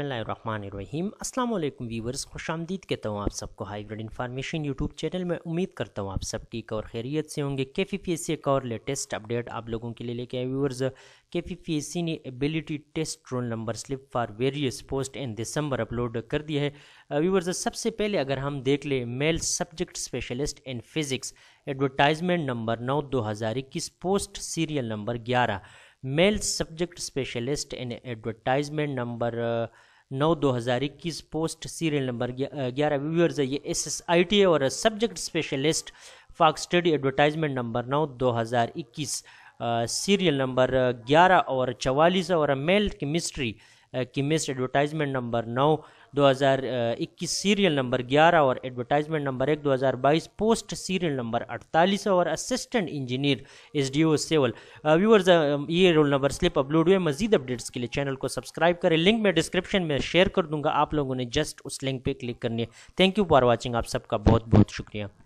बसमीम अस्सलाम वालेकुम खुश आमदीद कहता हूँ आप सबको हाइब्रिड इन्फॉर्मेशन यूट्यूब चैनल में उम्मीद करता हूँ आप सब ठीक और खैरियत से होंगे के फी सी एक और लेटेस्ट अपडेट आप लोगों के लिए लेके आए व्यूवर्स के पी एस सी ने ability test roll number slip for various post in December upload कर दिया है व्यूवर्स सबसे पहले अगर हम देख लें male subject specialist in physics advertisement number नौ दो हज़ार इक्कीस पोस्ट सीरियल नंबर ग्यारह male subject specialist in advertisement number uh, नौ दो हज़ार इक्कीस पोस्ट सीरियल नंबर ग्यारह व्यूअर्स है ये एस एस आई टी है और subject specialist folk study advertisement number नौ दो हज़ार इक्कीस सीरियल नंबर ग्यारह और चवालीस और मेल की मिस्ट्री की मिस एडवर्टाइजमेंट नंबर नौ 2021 सीरियल नंबर 11 और एडवर्टाइजमेंट नंबर एक 2022 पोस्ट सीरियल नंबर 48 और assistant engineer S D O civil viewers ये रोल नंबर स्लिप अपलोड हुए मजीद अपडेट्स के लिए चैनल को सब्सक्राइब करें लिंक मैं डिस्क्रिप्शन में शेयर कर दूंगा आप लोगों ने जस्ट उस लिंक पर क्लिक करनी है थैंक यू फॉर वॉचिंग आप सबका बहुत बहुत शुक्रिया